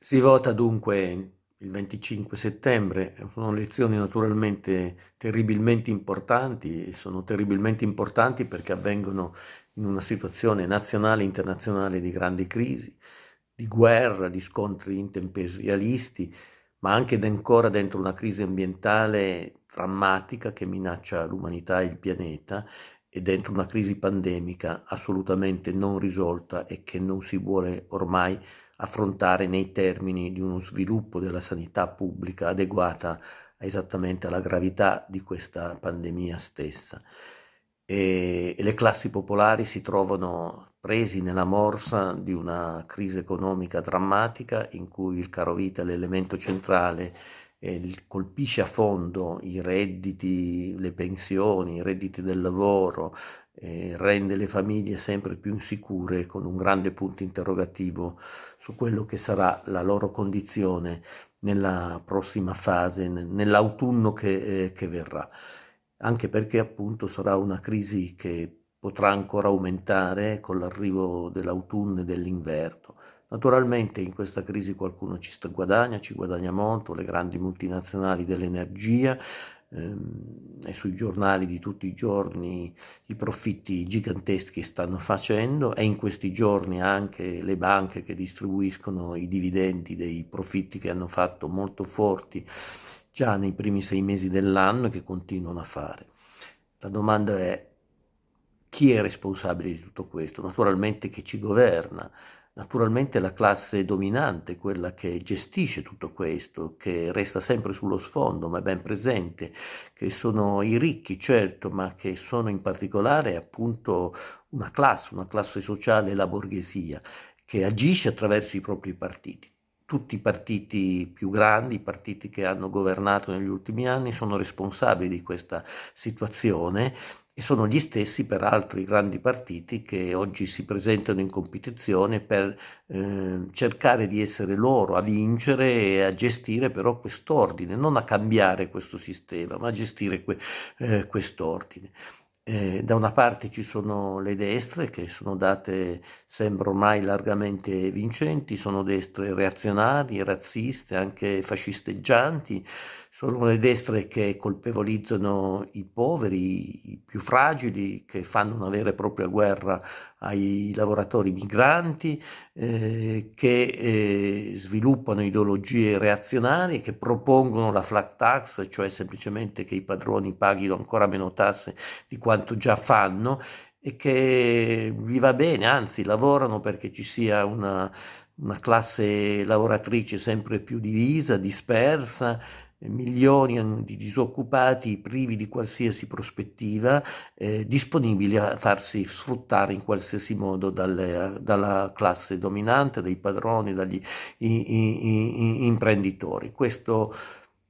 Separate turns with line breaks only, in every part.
Si vota dunque il 25 settembre, sono elezioni naturalmente terribilmente importanti e sono terribilmente importanti perché avvengono in una situazione nazionale e internazionale di grande crisi, di guerra, di scontri intemperialisti, ma anche ancora dentro una crisi ambientale drammatica che minaccia l'umanità e il pianeta e dentro una crisi pandemica assolutamente non risolta e che non si vuole ormai risolvere affrontare nei termini di uno sviluppo della sanità pubblica adeguata esattamente alla gravità di questa pandemia stessa. E, e le classi popolari si trovano presi nella morsa di una crisi economica drammatica in cui il caro vita è l'elemento centrale eh, colpisce a fondo i redditi, le pensioni, i redditi del lavoro, eh, rende le famiglie sempre più insicure con un grande punto interrogativo su quello che sarà la loro condizione nella prossima fase, nell'autunno che, eh, che verrà, anche perché appunto sarà una crisi che potrà ancora aumentare con l'arrivo dell'autunno e dell'inverno. Naturalmente in questa crisi qualcuno ci guadagna, ci guadagna molto, le grandi multinazionali dell'energia ehm, e sui giornali di tutti i giorni i profitti giganteschi stanno facendo e in questi giorni anche le banche che distribuiscono i dividendi dei profitti che hanno fatto molto forti già nei primi sei mesi dell'anno e che continuano a fare. La domanda è chi è responsabile di tutto questo? Naturalmente chi ci governa Naturalmente la classe dominante, quella che gestisce tutto questo, che resta sempre sullo sfondo ma è ben presente, che sono i ricchi certo, ma che sono in particolare appunto una classe, una classe sociale, la borghesia, che agisce attraverso i propri partiti tutti i partiti più grandi, i partiti che hanno governato negli ultimi anni, sono responsabili di questa situazione e sono gli stessi peraltro i grandi partiti che oggi si presentano in competizione per eh, cercare di essere loro a vincere e a gestire però quest'ordine, non a cambiare questo sistema, ma a gestire que- eh, quest'ordine. Eh, da una parte ci sono le destre che sono date, sembra ormai largamente vincenti, sono destre reazionarie, razziste, anche fascisteggianti, sono le destre che colpevolizzano i poveri, i più fragili, che fanno una vera e propria guerra ai lavoratori migranti eh, che eh, sviluppano ideologie reazionarie, che propongono la flat tax, cioè semplicemente che i padroni paghino ancora meno tasse di quanto già fanno e che gli va bene, anzi lavorano perché ci sia una, una classe lavoratrice sempre più divisa, dispersa eh, milioni di disoccupati privi di qualsiasi prospettiva, eh, disponibili a farsi sfruttare in qualsiasi modo dalle, dalla classe dominante, dai padroni, dagli i, i, i, imprenditori. Questo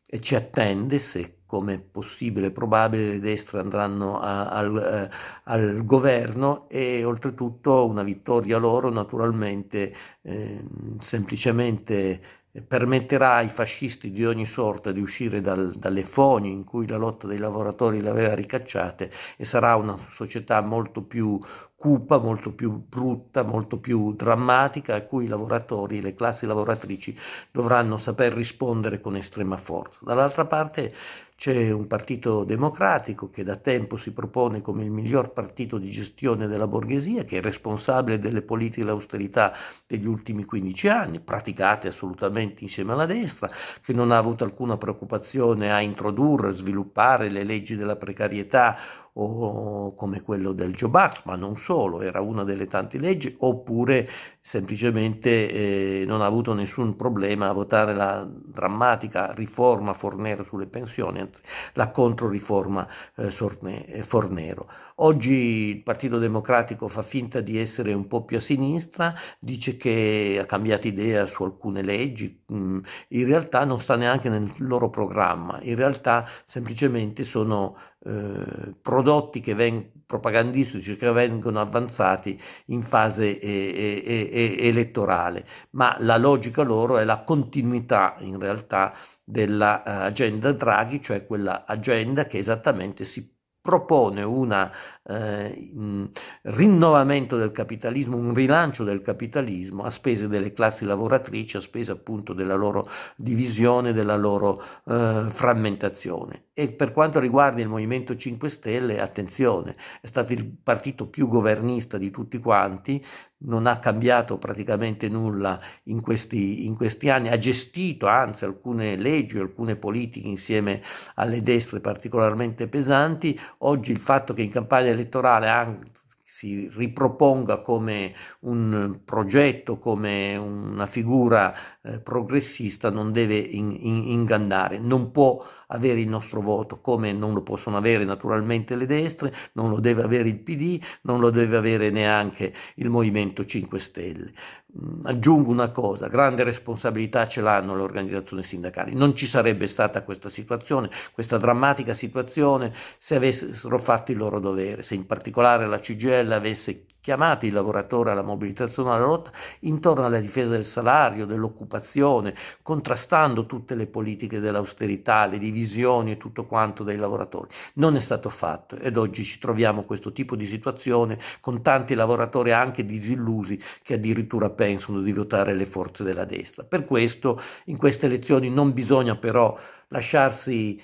eh, ci attende se come possibile e probabile le destre andranno a, al, eh, al, governo e oltretutto una vittoria loro naturalmente eh, semplicemente permetterà ai fascisti di ogni sorta di uscire dal, dalle fogne in cui la lotta dei lavoratori le aveva ricacciate e sarà una società molto più cupa, molto più brutta, molto più drammatica a cui i lavoratori, e le classi lavoratrici dovranno saper rispondere con estrema forza. Dall'altra parte c'è un partito democratico che da tempo si propone come il miglior partito di gestione della borghesia, che è responsabile delle politiche dell'austerità degli ultimi 15 anni, praticate assolutamente insieme alla destra, che non ha avuto alcuna preoccupazione a introdurre, a sviluppare le leggi della precarietà o come quello del Jobart, ma non solo, era una delle tante leggi, oppure semplicemente eh, non ha avuto nessun problema a votare la drammatica riforma Fornero sulle pensioni, anzi la controriforma eh, eh Fornero. Oggi il Partito Democratico fa finta di essere un po' più a sinistra, dice che ha cambiato idea su alcune leggi, mm, in realtà non sta neanche nel loro programma, in realtà semplicemente sono eh, prodotti che vengono propagandistici che vengono avanzati in fase e, e, e elettorale, ma la logica loro è la continuità in realtà dell'agenda eh, Draghi, cioè quella agenda che esattamente si propone un eh, rinnovamento del capitalismo, un rilancio del capitalismo a spese delle classi lavoratrici, a spese appunto della loro divisione, della loro eh, frammentazione. E per quanto riguarda il Movimento 5 Stelle, attenzione, è stato il partito più governista di tutti quanti, non ha cambiato praticamente nulla in questi, in questi anni, ha gestito anzi alcune leggi, alcune politiche insieme alle destre particolarmente pesanti, Oggi il fatto che in campagna elettorale si riproponga come un progetto, come una figura eh, progressista, non deve ingannare, non può avere il nostro voto, come non lo possono avere naturalmente le destre, non lo deve avere il PD, non lo deve avere neanche il Movimento 5 Stelle. Mm, aggiungo una cosa, grande responsabilità ce l'hanno le organizzazioni sindacali, non ci sarebbe stata questa situazione, questa drammatica situazione se avessero fatto il loro dovere, se in particolare la CGL avesse chiamati i lavoratori alla mobilitazione alla lotta intorno alla difesa del salario, dell'occupazione, contrastando tutte le politiche dell'austerità, le divisioni e tutto quanto dei lavoratori. Non è stato fatto ed oggi ci troviamo in questo tipo di situazione con tanti lavoratori anche disillusi che addirittura pensano di votare le forze della destra. Per questo in queste elezioni non bisogna però lasciarsi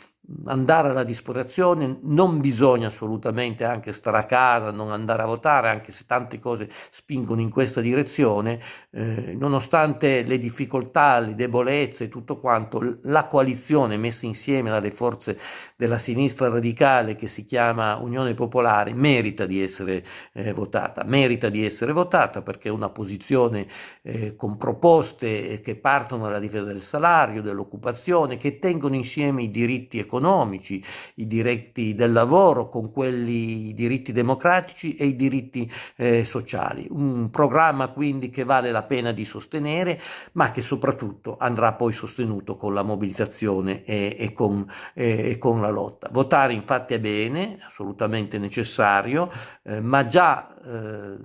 andare alla disperazione, non bisogna assolutamente anche stare a casa, non andare a votare, anche se tante cose spingono in questa direzione, eh, nonostante le difficoltà, le debolezze, e tutto quanto, la coalizione messa insieme dalle forze della sinistra radicale che si chiama Unione Popolare merita di essere eh, votata, merita di essere votata perché è una posizione eh, con proposte eh, che partono dalla difesa del salario, dell'occupazione, che tengono insieme i diritti economici, economici, i diritti del lavoro con quelli, i diritti democratici e i diritti eh, sociali. Un programma quindi che vale la pena di sostenere, ma che soprattutto andrà poi sostenuto con la mobilitazione e, e, con, e, e con, la lotta. Votare infatti è bene, assolutamente necessario, eh, ma già eh,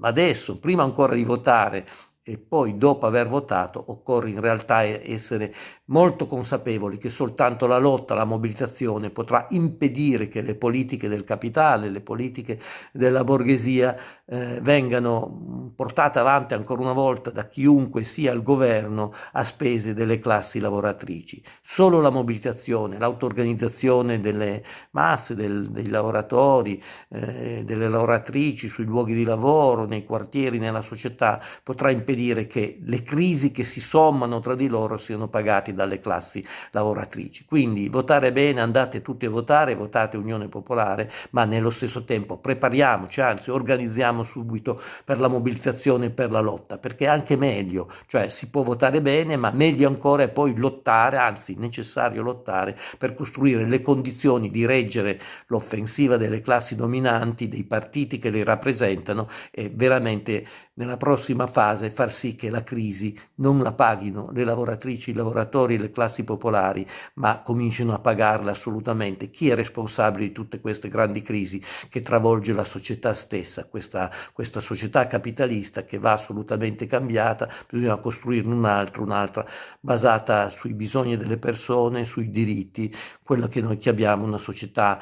adesso, prima ancora di votare, e poi dopo aver votato occorre in realtà essere molto consapevoli che soltanto la lotta, la mobilitazione potrà impedire che le politiche del capitale, le politiche della borghesia eh, vengano mm, portate avanti ancora una volta da chiunque sia al governo a spese delle classi lavoratrici. Solo la mobilitazione, l'autoorganizzazione delle masse, del, dei lavoratori, eh, delle lavoratrici sui luoghi di lavoro, nei quartieri, nella società potrà impedire impedire che le crisi che si sommano tra di loro siano pagate dalle classi lavoratrici. Quindi votare bene, andate tutti a votare, votate Unione Popolare, ma nello stesso tempo prepariamoci, anzi organizziamo subito per la mobilitazione e per la lotta, perché è anche meglio, cioè si può votare bene, ma meglio ancora è poi lottare, anzi necessario lottare per costruire le condizioni di reggere l'offensiva delle classi dominanti, dei partiti che le rappresentano e veramente nella prossima fase fare far sì che la crisi non la paghino le lavoratrici, i lavoratori e le classi popolari, ma comincino a pagarla assolutamente. Chi è responsabile di tutte queste grandi crisi che travolge la società stessa, questa, questa società capitalista che va assolutamente cambiata, bisogna costruirne un'altra, un'altra basata sui bisogni delle persone, sui diritti, quella che noi chiamiamo una società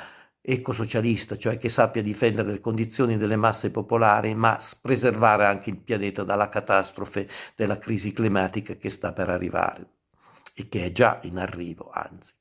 ecosocialista, cioè che sappia difendere le condizioni delle masse popolari, ma preservare anche il pianeta dalla catastrofe della crisi climatica che sta per arrivare e che è già in arrivo, anzi.